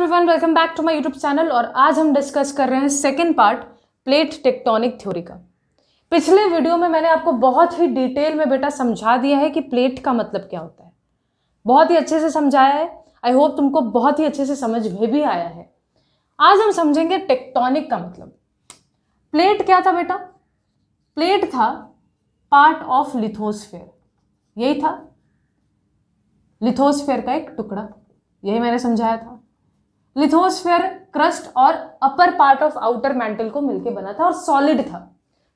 everyone welcome back to my YouTube channel और आज हम डिस्कस कर रहे हैं second part plate tectonic theory का पिछले वीडियो में मैंने आपको बहुत ही डिटेल में बेटा समझा दिया है कि प्लेट का मतलब क्या होता है बहुत ही अच्छे से समझाया है आई होप तुमको बहुत ही अच्छे से समझ में भी आया है आज हम समझेंगे टेक्टोनिक का मतलब प्लेट क्या था बेटा प्लेट था पार्ट ऑफ लिथोस्फेयर यही था लिथोस्फेयर का एक टुकड़ा यही मैंने समझाया था लिथोस्फेयर क्रस्ट और upper part of outer mantle को मिलकर बना था और सॉलिड था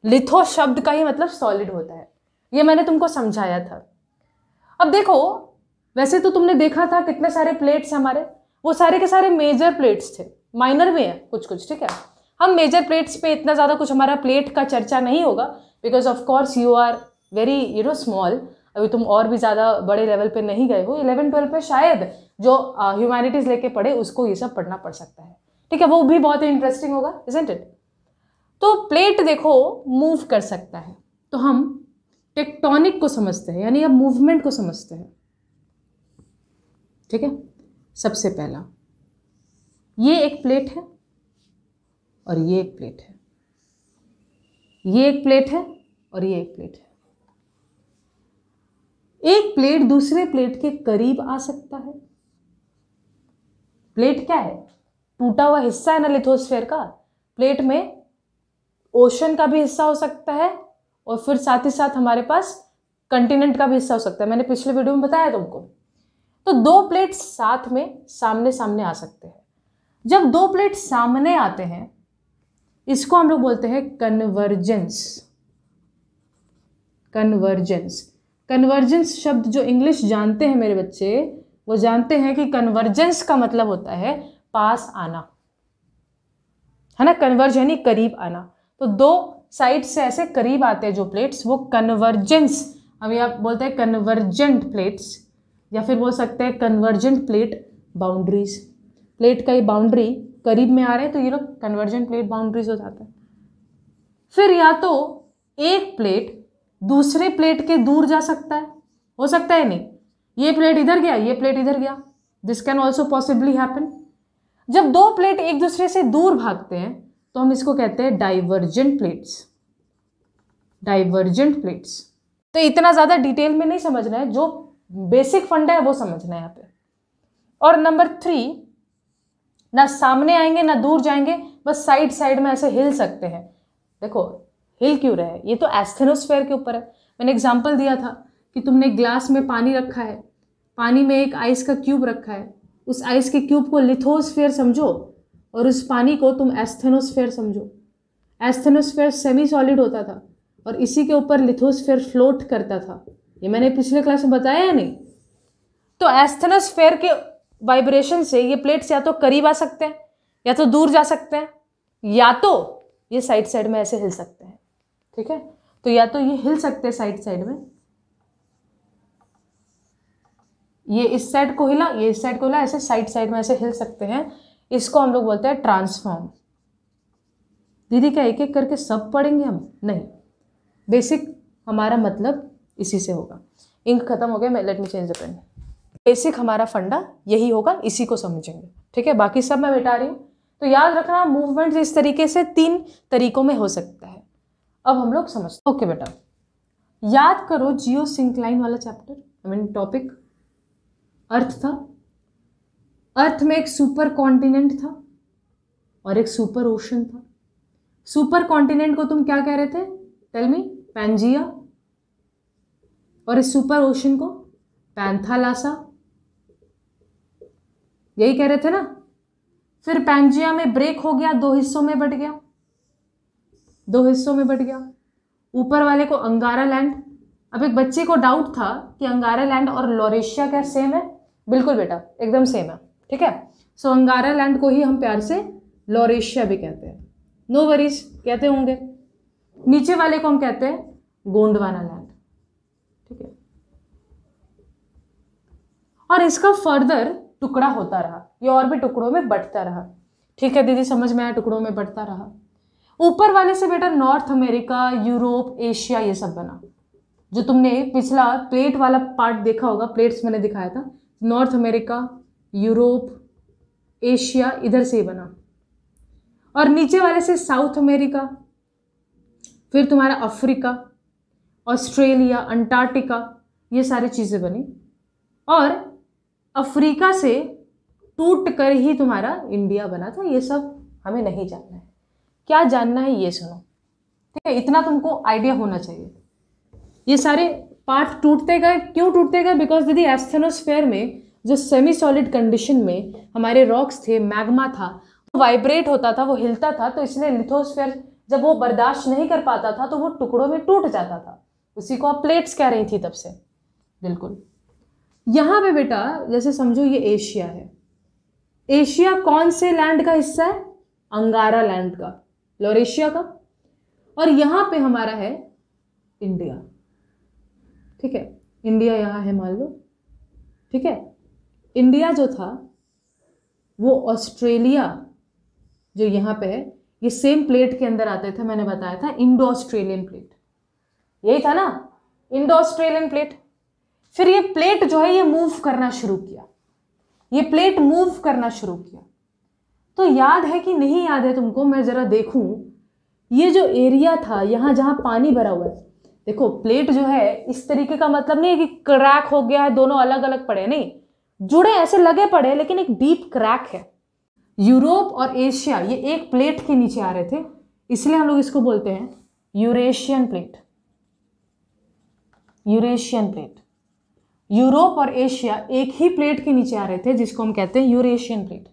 लिथो शब्द का ही मतलब सॉलिड होता है ये मैंने तुमको समझाया था अब देखो वैसे तो तुमने देखा था कितने सारे प्लेट्स हमारे वो सारे के सारे मेजर प्लेट्स थे माइनर भी हैं कुछ कुछ ठीक है हम मेजर प्लेट्स पे इतना ज़्यादा कुछ हमारा प्लेट का चर्चा नहीं होगा because of course you are very you know small अभी तुम और भी ज़्यादा बड़े लेवल पे नहीं गए हो इलेवन ट्वेल्व पे शायद जो ह्यूमैनिटीज़ लेके पढ़े उसको ये सब पढ़ना पड़ सकता है ठीक है वो भी बहुत ही इंटरेस्टिंग होगा इजेंट इट तो प्लेट देखो मूव कर सकता है तो हम टेक्टोनिक को समझते हैं यानी अब मूवमेंट को समझते हैं ठीक है सबसे पहला ये एक प्लेट है और ये एक प्लेट है ये एक प्लेट है और ये एक प्लेट है एक प्लेट दूसरे प्लेट के करीब आ सकता है प्लेट क्या है टूटा हुआ हिस्सा है ना लिथोस्फेयर का प्लेट में ओशन का भी हिस्सा हो सकता है और फिर साथ ही साथ हमारे पास कंटिनेंट का भी हिस्सा हो सकता है मैंने पिछले वीडियो में बताया तुमको तो दो प्लेट साथ में सामने सामने आ सकते हैं जब दो प्लेट सामने आते हैं इसको हम लोग बोलते हैं कन्वर्जेंस कन्वर्जेंस कन्वर्जेंस शब्द जो इंग्लिश जानते हैं मेरे बच्चे वो जानते हैं कि कन्वर्जेंस का मतलब होता है पास आना है ना कन्वर्ज यानी करीब आना तो दो साइड से ऐसे करीब आते हैं जो प्लेट्स वो कन्वर्जेंस अभी आप बोलते हैं कन्वर्जेंट प्लेट्स या फिर बोल सकते हैं कन्वर्जेंट प्लेट बाउंड्रीज प्लेट का ये बाउंड्री करीब में आ रहे हैं तो ये लोग कन्वर्जेंट प्लेट बाउंड्रीज हो जाता है फिर या तो एक प्लेट दूसरे प्लेट के दूर जा सकता है हो सकता है नहीं ये प्लेट इधर गया ये प्लेट इधर गया this can also possibly happen जब दो प्लेट एक दूसरे से दूर भागते हैं तो हम इसको कहते हैं डाइवर्जेंट प्लेट्स डाइवर्जेंट प्लेट्स तो इतना ज़्यादा डिटेल में नहीं समझना है जो बेसिक फंडा है वो समझना है यहाँ पे और नंबर थ्री ना सामने आएंगे ना दूर जाएंगे बस साइड साइड में ऐसे हिल सकते हैं देखो हिल क्यों रहे ये तो एस्थेनोस्फेयर के ऊपर है मैंने एग्जाम्पल दिया था कि तुमने ग्लास में पानी रखा है पानी में एक आइस का क्यूब रखा है उस आइस के क्यूब को लिथोस्फेयर समझो और उस पानी को तुम एस्थेनोस्फेयर समझो एस्थेनोस्फेयर सेमी सॉलिड होता था और इसी के ऊपर लिथोस्फेयर फ्लोट करता था ये मैंने पिछले क्लास में बताया या नहीं तो एस्थेनोस्फेयर के वाइब्रेशन से ये प्लेट्स या तो करीब आ सकते हैं या तो दूर जा सकते हैं या तो ये साइड साइड में ऐसे हिल सकते हैं ठीक है तो या तो ये हिल सकते हैं साइड साइड में ये इस साइड को हिला ये इस साइड को हिला ऐसे साइड साइड में ऐसे हिल सकते हैं इसको हम लोग बोलते हैं ट्रांसफॉर्म दीदी क्या एक एक करके सब पढ़ेंगे हम नहीं बेसिक हमारा मतलब इसी से होगा इंक खत्म हो गया मैं let me change the pen basic हमारा फंडा यही होगा इसी को समझेंगे ठीक है बाकी सब मैं बिटा रही हूँ तो याद रखना मूवमेंट इस तरीके से तीन तरीकों में हो सकता है अब हम लोग समझते ओके बेटा याद करो जियो सिंक लाइन वाला chapter I mean topic earth था अर्थ में एक सुपर कॉन्टिनेंट था और एक सुपर ओशन था सुपर कॉन्टिनेंट को तुम क्या कह रहे थे टेल मी पैंजिया और इस सुपर ओशन को पैंथालासा यही कह रहे थे ना फिर पैंजिया में ब्रेक हो गया दो हिस्सों में बट गया दो हिस्सों में बट गया ऊपर वाले को अंगारा लैंड अब एक बच्चे को डाउट था कि अंगारा लैंड और लोरेशिया क्या सेम है बिल्कुल बेटा एकदम सेम है ठीक है सो अंगारा लैंड को ही हम प्यार से लॉरेशिया भी कहते हैं नो वरीज कहते होंगे नीचे वाले को हम कहते हैं गोंडवाना लैंड ठीक है और इसका फर्दर टुकड़ा होता रहा ये और भी टुकड़ों में बटता रहा ठीक है दीदी समझ में आया टुकड़ों में बढ़ता रहा ऊपर वाले से बेटा नॉर्थ अमेरिका यूरोप एशिया ये सब बना जो तुमने पिछला प्लेट वाला पार्ट देखा होगा प्लेट्स मैंने दिखाया था नॉर्थ अमेरिका यूरोप एशिया इधर से ही बना और नीचे वाले से साउथ अमेरिका फिर तुम्हारा अफ्रीका ऑस्ट्रेलिया अंटार्कटिका ये सारी चीज़ें बनी और अफ्रीका से टूट कर ही तुम्हारा इंडिया बना था ये सब हमें नहीं जानना है क्या जानना है ये सुनो ठीक है इतना तुमको आइडिया होना चाहिए ये सारे पार्ट टूटते गए क्यों टूटते गए बिकॉज दीदी एस्थेनोस्फेयर में जो सेमी सॉलिड कंडीशन में हमारे रॉक्स थे मैग्मा था वो वाइब्रेट होता था वो हिलता था तो इसलिए लिथोस्फेयर जब वो बर्दाश्त नहीं कर पाता था तो वो टुकड़ों में टूट जाता था उसी को आप प्लेट्स कह रही थी तब से बिल्कुल यहाँ पे बेटा जैसे समझो ये एशिया है एशिया कौन से लैंड का हिस्सा है अंगारा लैंड का लोरेशिया का और यहाँ पे हमारा है इंडिया ठीक है इंडिया यहाँ है मान लो ठीक है इंडिया जो था वो ऑस्ट्रेलिया जो यहाँ पे है ये सेम प्लेट के अंदर आते थे मैंने बताया था इंडो ऑस्ट्रेलियन प्लेट यही था ना इंडो ऑस्ट्रेलियन प्लेट फिर ये प्लेट जो है ये मूव करना शुरू किया ये प्लेट मूव करना शुरू किया तो याद है कि नहीं याद है तुमको मैं ज़रा देखूं ये जो एरिया था यहां जहां पानी भरा हुआ है देखो प्लेट जो है इस तरीके का मतलब नहीं है कि क्रैक हो गया है दोनों अलग अलग पड़े नहीं जुड़े ऐसे लगे पड़े लेकिन एक डीप क्रैक है यूरोप और एशिया ये एक प्लेट के नीचे आ रहे थे इसलिए हम लोग इसको बोलते हैं Eurasian plate Eurasian plate Europe और एशिया एक ही प्लेट के नीचे आ रहे थे जिसको हम कहते हैं यूरेशियन प्लेट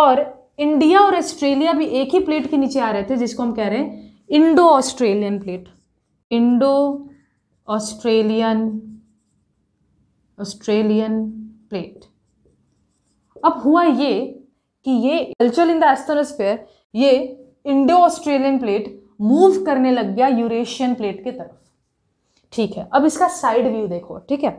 और इंडिया और ऑस्ट्रेलिया भी एक ही प्लेट के नीचे आ रहे थे जिसको हम कह रहे हैं Indo Australian plate Indo Australian Australian plate अब हुआ ये कि ये कल्चर इन द एस्टोनोस्फेयर ये इंडो ऑस्ट्रेलियन प्लेट मूव करने लग गया यूरेशियन प्लेट की तरफ ठीक है अब इसका साइड व्यू देखो ठीक है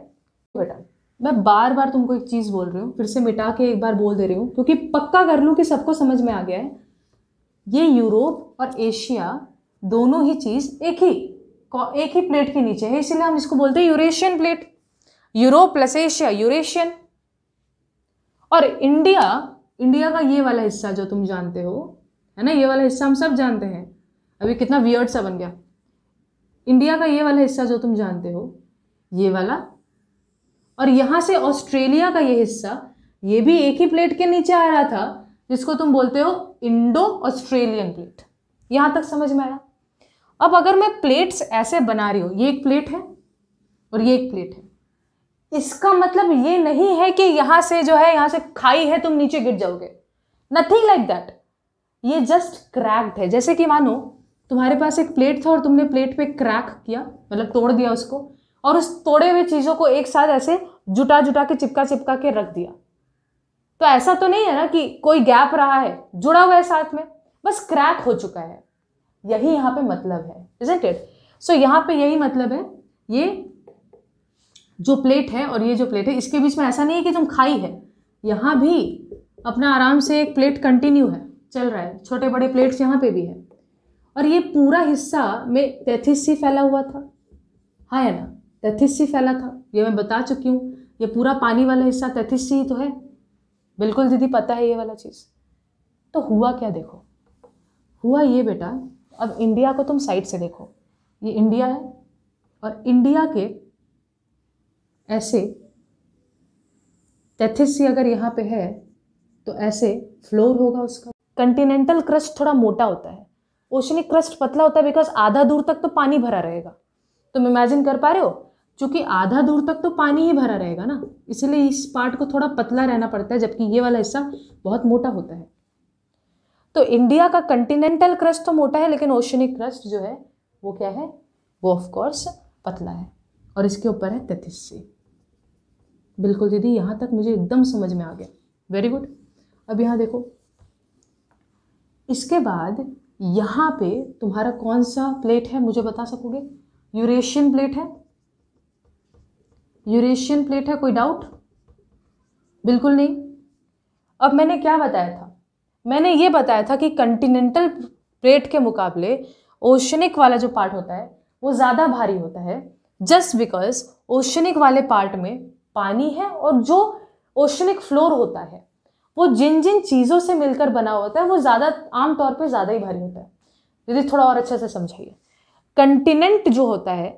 बेटा मैं बार बार तुमको एक चीज़ बोल रही हूँ फिर से मिटा के एक बार बोल दे रही हूँ क्योंकि पक्का कर लूँ कि सबको समझ में आ गया है ये यूरोप और एशिया दोनों ही चीज़ एक ही एक ही प्लेट के नीचे है इसीलिए हम इसको बोलते हैं Eurasian plate Europe plus Asia Eurasian और इंडिया इंडिया का ये वाला हिस्सा जो तुम जानते हो है ना ये वाला हिस्सा हम सब जानते हैं अभी कितना वियर्ड सा बन गया इंडिया का ये वाला हिस्सा जो तुम जानते हो ये वाला और यहाँ से ऑस्ट्रेलिया का ये हिस्सा ये भी एक ही प्लेट के नीचे आ रहा था जिसको तुम बोलते हो इंडो ऑस्ट्रेलियन प्लेट यहाँ तक समझ में आया अब अगर मैं प्लेट्स ऐसे बना रही हूँ ये एक प्लेट है और ये एक प्लेट है इसका मतलब ये नहीं है कि यहाँ से जो है यहाँ से खाई है तुम नीचे गिर जाओगे नथिंग लाइक दैट ये जस्ट क्रैक्ड है जैसे कि मानो तुम्हारे पास एक प्लेट था और तुमने प्लेट पे क्रैक किया मतलब तोड़ दिया उसको और उस तोड़े हुए चीज़ों को एक साथ ऐसे जुटा जुटा के चिपका चिपका के रख दिया तो ऐसा तो नहीं है ना कि कोई गैप रहा है जुड़ा हुआ है साथ में बस क्रैक हो चुका है यही यहाँ पे मतलब है इजेंट इट सो यहाँ पे यही मतलब है ये जो प्लेट है और ये जो प्लेट है इसके बीच में ऐसा नहीं है कि तुम खाई है यहाँ भी अपना आराम से एक प्लेट कंटिन्यू है चल रहा है छोटे बड़े प्लेट्स यहाँ पे भी है और ये पूरा हिस्सा में तैथिस सी फैला हुआ था हाँ है ना तैथिस सी फैला था ये मैं बता चुकी हूँ ये पूरा पानी वाला हिस्सा तैथिस सी तो है बिल्कुल दीदी पता है ये वाला चीज़ तो हुआ क्या देखो हुआ ये बेटा अब इंडिया को तुम साइड से देखो ये इंडिया है और इंडिया के ऐसे तैथिस अगर यहाँ पे है तो ऐसे फ्लोर होगा उसका कंटिनेंटल क्रस्ट थोड़ा मोटा होता है ओशनिक क्रस्ट पतला होता है बिकॉज आधा दूर तक तो पानी भरा रहेगा तुम इमेजिन कर पा रहे हो क्योंकि आधा दूर तक तो पानी ही भरा रहेगा ना इसलिए इस पार्ट को थोड़ा पतला रहना पड़ता है जबकि ये वाला हिस्सा बहुत मोटा होता है तो इंडिया का कंटिनेंटल क्रस्ट तो मोटा है लेकिन ओशनिक क्रस्ट जो है वो क्या है वो ऑफकोर्स पतला है और इसके ऊपर है तैतीस सी बिल्कुल दीदी यहाँ तक मुझे एकदम समझ में आ गया वेरी गुड अब यहाँ देखो इसके बाद यहाँ पे तुम्हारा कौन सा प्लेट है मुझे बता सकोगे यूरेशियन प्लेट है यूरेशियन प्लेट है कोई डाउट बिल्कुल नहीं अब मैंने क्या बताया था मैंने ये बताया था कि कंटिनेंटल प्लेट के मुकाबले ओशनिक वाला जो पार्ट होता है वो ज़्यादा भारी होता है जस्ट बिकॉज ओशनिक वाले पार्ट में पानी है और जो ओशनिक फ्लोर होता है वो जिन जिन चीज़ों से मिलकर बना होता है वो ज़्यादा आमतौर पर ज़्यादा ही भारी होता है यदि थोड़ा और अच्छे से समझाइए कंटिनेंट जो होता है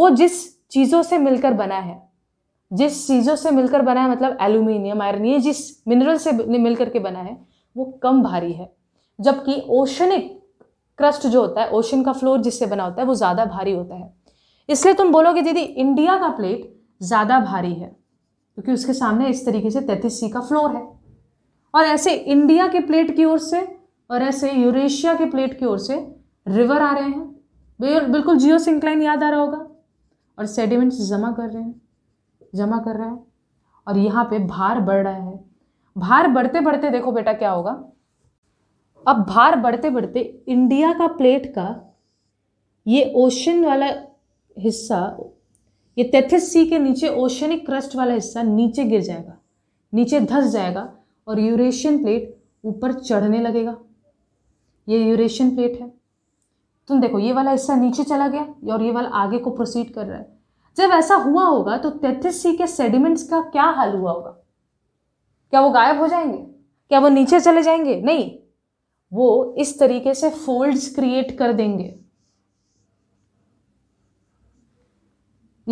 वो जिस चीज़ों से मिलकर बना है जिस चीज़ों से मिलकर बना है मतलब एल्यूमिनियम आयरन ये जिस मिनरल से मिलकर के बना है वो कम भारी है जबकि ओशनिक क्रस्ट जो होता है ओशन का फ्लोर जिससे बना होता है वो ज़्यादा भारी होता है इसलिए तुम बोलोगे दीदी इंडिया का प्लेट ज़्यादा भारी है क्योंकि उसके सामने इस तरीके से तैतीस सी का फ्लोर है और ऐसे इंडिया के प्लेट की ओर से और ऐसे यूरेशिया के प्लेट की ओर से रिवर आ रहे हैं बिल्कुल जियो सिंक्लाइन याद आ रहा होगा और सेडिमेंट्स जमा कर रहे हैं जमा कर रहा है और यहाँ पे भार बढ़ रहा है भार बढ़ते बढ़ते देखो बेटा क्या होगा अब भार बढ़ते बढ़ते इंडिया का प्लेट का ये ओशन वाला हिस्सा ये तेथिस सी के नीचे ओशनिक क्रस्ट वाला हिस्सा नीचे गिर जाएगा नीचे धस जाएगा और यूरेशियन प्लेट ऊपर चढ़ने लगेगा ये यूरेशियन प्लेट है तुम देखो ये वाला हिस्सा नीचे चला गया और ये वाला आगे को प्रोसीड कर रहा है जब ऐसा हुआ होगा तो तेथिस सी के सेडिमेंट्स का क्या हाल हुआ होगा क्या वो गायब हो जाएंगे क्या वो नीचे चले जाएंगे नहीं वो इस तरीके से फोल्ड्स क्रिएट कर देंगे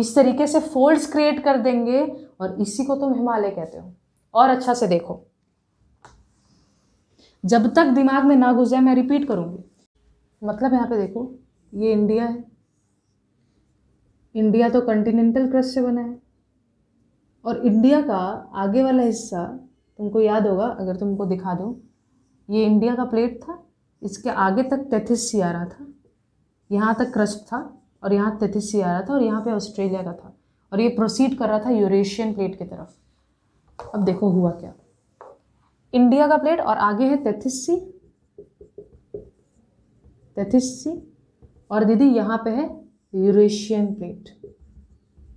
इस तरीके से फोल्ड्स क्रिएट कर देंगे और इसी को तुम हिमालय कहते हो और अच्छा से देखो जब तक दिमाग में ना घुस जाए मैं रिपीट करूंगी मतलब यहां पे देखो ये इंडिया है इंडिया तो कंटिनेंटल क्रस्ट से बना है और इंडिया का आगे वाला हिस्सा तुमको याद होगा अगर तुमको दिखा दूँ ये इंडिया का प्लेट था इसके आगे तक तैथिस सी आ रहा था यहाँ तक क्रस्ट था और यहाँ तैथिस सी आ रहा था और यहाँ पे ऑस्ट्रेलिया का था और ये प्रोसीड कर रहा था यूरेशियन प्लेट की तरफ अब देखो हुआ क्या इंडिया का प्लेट और आगे है तैथिस सी तैथिस सी और दीदी यहाँ पे है यूरेशियन प्लेट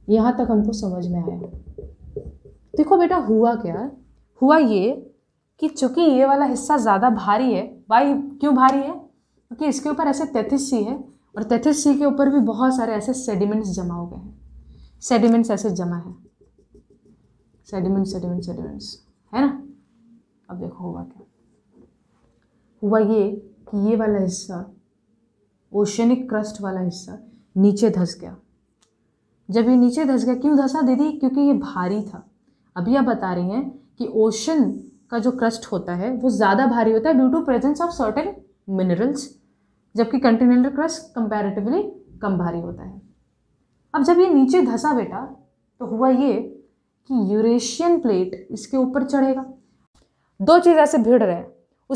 यहाँ तक हमको समझ में आया देखो बेटा हुआ क्या हुआ ये कि चूंकि ये वाला हिस्सा ज़्यादा भारी है भाई क्यों भारी है क्योंकि इसके ऊपर ऐसे तैतीस सी है और तैतीस सी के ऊपर भी बहुत सारे ऐसे सेडिमेंट्स जमा हो गए हैं सेडिमेंट्स ऐसे जमा है सेडिमेंट सेडिमेंट सेडिमेंट्स है ना अब देखो हुआ क्या हुआ ये कि ये वाला हिस्सा ओशनिक क्रस्ट वाला हिस्सा नीचे धस गया जब ये नीचे धस गया क्यों धंसा दीदी क्योंकि ये भारी था अभी आप बता रही हैं कि ओशन का जो क्रस्ट होता है वो ज़्यादा भारी होता है due to presence of certain minerals जबकि कंटिनेंटल क्रस्ट कंपैरेटिवली कम भारी होता है अब जब ये नीचे धंसा बेटा तो हुआ ये कि यूरेशियन प्लेट इसके ऊपर चढ़ेगा दो चीज़ ऐसे भिड़ रहे हैं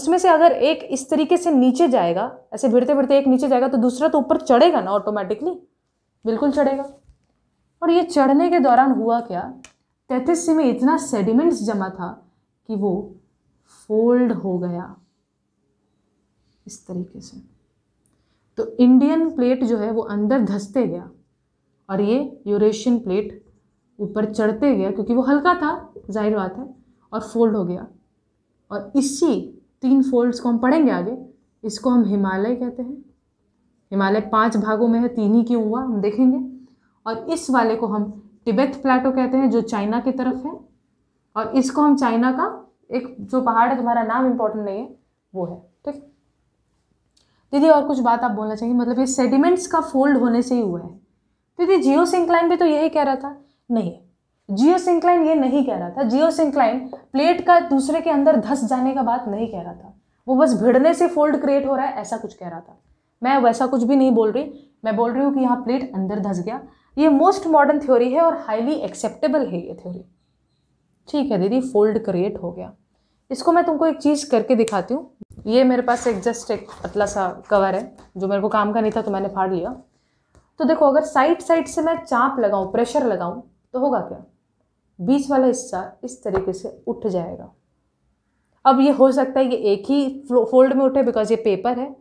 उसमें से अगर एक इस तरीके से नीचे जाएगा ऐसे भिड़ते भिड़ते एक नीचे जाएगा तो दूसरा तो ऊपर चढ़ेगा ना ऑटोमेटिकली बिल्कुल चढ़ेगा और ये चढ़ने के दौरान हुआ क्या टेथिस में इतना सेडिमेंट्स जमा था कि वो फोल्ड हो गया इस तरीके से तो इंडियन प्लेट जो है वो अंदर धसते गया और ये यूरेशियन प्लेट ऊपर चढ़ते गया क्योंकि वो हल्का था जाहिर बात है और फोल्ड हो गया और इसी तीन फोल्ड्स को हम पढ़ेंगे आगे इसको हम हिमालय कहते हैं हिमालय पांच भागों में है तीन ही क्यों हुआ हम देखेंगे और इस वाले को हम टिबेट प्लेटो कहते हैं जो चाइना की तरफ है और इसको हम चाइना का एक जो पहाड़ है तुम्हारा नाम इम्पोर्टेंट नहीं है वो है ठीक दीदी और कुछ बात आप बोलना चाहिए मतलब ये सेडिमेंट्स का फोल्ड होने से ही हुआ है दीदी जियो सिंक्लाइन भी तो यही कह रहा था नहीं जियो सिंक्लाइन ये नहीं कह रहा था जियो सिंक्लाइन प्लेट का दूसरे के अंदर धस जाने का बात नहीं कह रहा था वो बस भिड़ने से फोल्ड क्रिएट हो रहा है ऐसा कुछ कह रहा था मैं वैसा कुछ भी नहीं बोल रही मैं बोल रही हूँ कि यहाँ प्लेट अंदर धस गया ये मोस्ट मॉडर्न थ्योरी है और हाईली एक्सेप्टेबल है ये थ्योरी ठीक है दीदी फोल्ड क्रिएट हो गया इसको मैं तुमको एक चीज़ करके दिखाती हूँ ये मेरे पास एक जस्ट एक पतला सा कवर है जो मेरे को काम का नहीं था तो मैंने फाड़ लिया तो देखो अगर साइड साइड से मैं चाप लगाऊँ प्रेशर लगाऊँ तो होगा क्या बीच वाला हिस्सा इस तरीके से उठ जाएगा अब ये हो सकता है ये एक ही फोल्ड में उठे बिकॉज ये पेपर है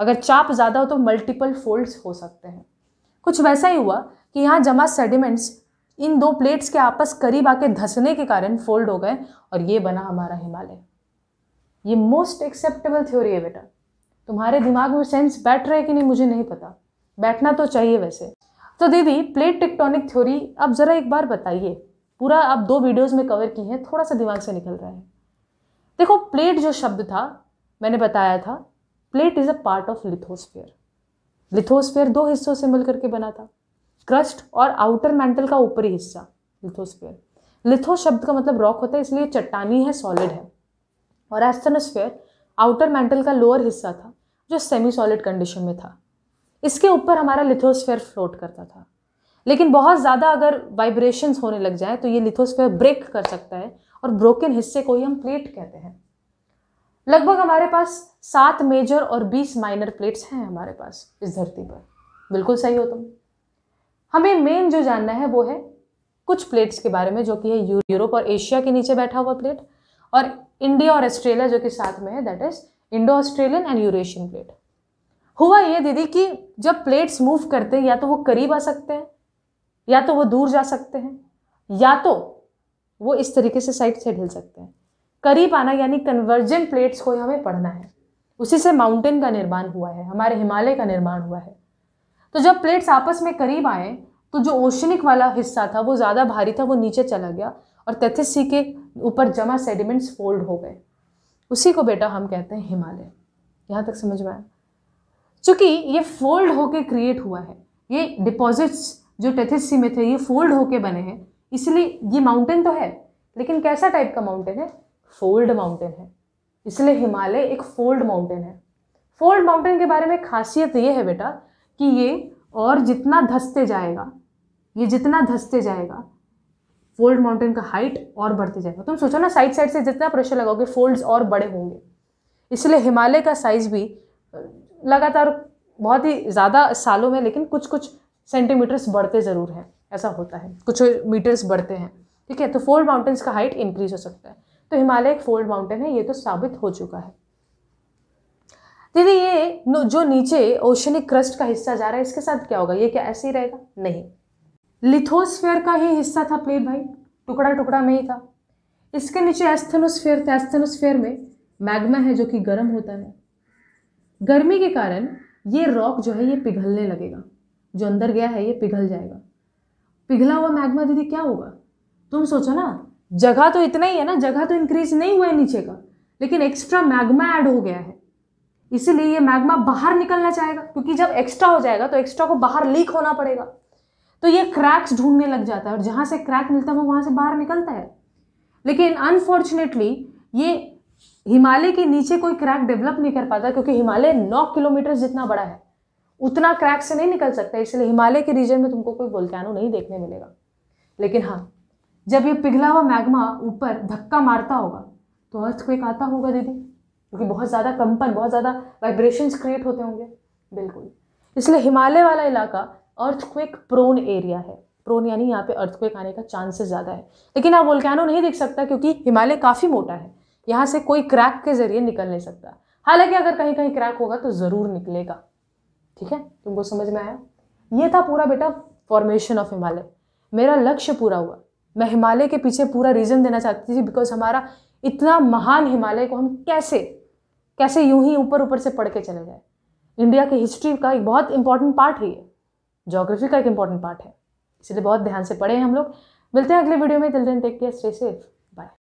अगर चाप ज़्यादा हो तो मल्टीपल फोल्ड्स हो सकते हैं कुछ वैसा ही हुआ कि यहाँ जमा सेडिमेंट्स इन दो प्लेट्स के आपस करीब आके धंसने के कारण फोल्ड हो गए और ये बना हमारा हिमालय ये मोस्ट एक्सेप्टेबल थ्योरी है बेटा तुम्हारे दिमाग में सेंस बैठ रहा है कि नहीं मुझे नहीं पता बैठना तो चाहिए वैसे तो दीदी प्लेट टेक्टोनिक थ्योरी आप ज़रा एक बार बताइए पूरा आप दो वीडियोस में कवर की हैं थोड़ा सा दिमाग से निकल रहा है देखो प्लेट जो शब्द था मैंने बताया था plate is a part of lithosphere lithosphere दो हिस्सों से मिलकर के बना था क्रस्ट और आउटर मेंटल का ऊपरी हिस्सा लिथोस्फेयर लिथो शब्द का मतलब रॉक होता है इसलिए चट्टानी है सॉलिड है और एस्थेनोस्फेयर आउटर मेंटल का लोअर हिस्सा था जो सेमी सॉलिड कंडीशन में था इसके ऊपर हमारा लिथोस्फेयर फ्लोट करता था लेकिन बहुत ज़्यादा अगर वाइब्रेशंस होने लग जाए तो ये लिथोस्फेयर ब्रेक कर सकता है और ब्रोकन हिस्से को ही हम प्लेट कहते हैं लगभग हमारे पास सात मेजर और बीस माइनर प्लेट्स हैं हमारे पास इस धरती पर बिल्कुल सही हो तुम हमें मेन जो जानना है वो है कुछ प्लेट्स के बारे में जो कि है यूरोप और एशिया के नीचे बैठा हुआ प्लेट और इंडिया और ऑस्ट्रेलिया जो कि साथ में है that is Indo Australian and Eurasian plate हुआ ये दीदी कि जब प्लेट्स मूव करते हैं या तो वो करीब आ सकते हैं या तो वो दूर जा सकते हैं या तो वो इस तरीके से साइड से ढिल सकते हैं करीब आना यानी कन्वर्जेंट प्लेट्स को हमें पढ़ना है उसी से माउंटेन का निर्माण हुआ है हमारे हिमालय का निर्माण हुआ है तो जब प्लेट्स आपस में करीब आए तो जो ओशनिक वाला हिस्सा था वो ज़्यादा भारी था वो नीचे चला गया और तेथिस सी के ऊपर जमा सेडिमेंट्स फोल्ड हो गए उसी को बेटा हम कहते हैं हिमालय यहाँ तक समझ में आया चूँकि ये फोल्ड होके क्रिएट हुआ है ये डिपॉजिट्स जो टेथिस सी में थे ये फोल्ड होके बने हैं इसलिए ये माउंटेन तो है लेकिन कैसा टाइप का माउंटेन है फोल्ड माउंटेन है इसलिए हिमालय एक फोल्ड माउंटेन है फोल्ड माउंटेन के बारे में खासियत ये है बेटा कि ये और जितना धसते जाएगा ये जितना धसते जाएगा फोल्ड माउंटेन का हाइट और बढ़ते जाएगा तुम सोचो ना साइड साइड से जितना प्रेशर लगाओगे फोल्ड्स और बड़े होंगे इसलिए हिमालय का साइज़ भी लगातार बहुत ही ज़्यादा सालों में लेकिन कुछ कुछ सेंटीमीटर्स बढ़ते ज़रूर हैं ऐसा होता है कुछ मीटर्स बढ़ते हैं ठीक है तो फोल्ड माउंटेन्स का हाइट इंक्रीज हो सकता है तो हिमालय एक फोल्ड माउंटेन है ये तो साबित हो चुका है दीदी ये जो नीचे ओशनिक क्रस्ट का हिस्सा जा रहा है इसके साथ क्या होगा ये क्या ऐसे ही रहेगा नहीं लिथोस्फेयर का ही हिस्सा था प्लेट भाई टुकड़ा टुकड़ा में ही था इसके नीचे एस्थेनोस्फेयर था एस्थेनोस्फेयर में मैग्मा है जो कि गर्म होता है गर्मी के कारण ये रॉक जो है ये पिघलने लगेगा जो अंदर गया है ये पिघल जाएगा पिघला हुआ मैग्मा दीदी क्या होगा तुम सोचो ना जगह तो इतना ही है ना जगह तो इंक्रीज नहीं हुआ है नीचे का लेकिन एक्स्ट्रा मैग्मा ऐड हो गया है इसीलिए ये मैग्मा बाहर निकलना चाहेगा क्योंकि जब एक्स्ट्रा हो जाएगा तो एक्स्ट्रा को बाहर लीक होना पड़ेगा तो ये क्रैक्स ढूंढने लग जाता है और जहाँ से क्रैक मिलता है वो वहाँ से बाहर निकलता है लेकिन अनफॉर्चुनेटली ये हिमालय के नीचे कोई क्रैक डेवलप नहीं कर पाता क्योंकि हिमालय नौ किलोमीटर जितना बड़ा है उतना क्रैक से नहीं निकल सकता इसलिए हिमालय के रीजन में तुमको कोई बोलकैनो नहीं देखने मिलेगा लेकिन हाँ जब ये पिघला हुआ मैग्मा ऊपर धक्का मारता होगा तो अर्थ को एक आता होगा दीदी क्योंकि बहुत ज़्यादा कंपन बहुत ज़्यादा वाइब्रेशन क्रिएट होते होंगे बिल्कुल इसलिए हिमालय वाला इलाका अर्थक्वेक प्रोन एरिया है प्रोन यानी यहाँ पे अर्थक्वेक आने का चांसेस ज़्यादा है लेकिन आप वोल्कैनो नहीं देख सकता क्योंकि हिमालय काफ़ी मोटा है यहाँ से कोई क्रैक के ज़रिए निकल नहीं सकता हालांकि अगर कहीं कहीं क्रैक होगा तो ज़रूर निकलेगा ठीक है तुमको समझ में आया ये था पूरा बेटा फॉर्मेशन ऑफ हिमालय मेरा लक्ष्य पूरा हुआ मैं हिमालय के पीछे पूरा रीज़न देना चाहती थी बिकॉज हमारा इतना महान हिमालय को हम कैसे कैसे यूं ही ऊपर ऊपर से पढ़ के चले गए इंडिया की हिस्ट्री का एक बहुत इंपॉर्टेंट पार्ट ही है जोग्राफी का एक इंपॉर्टेंट पार्ट है इसलिए बहुत ध्यान से पढ़े हैं हम लोग मिलते हैं अगले वीडियो में दिल दिन टेक केयर स्टे सेफ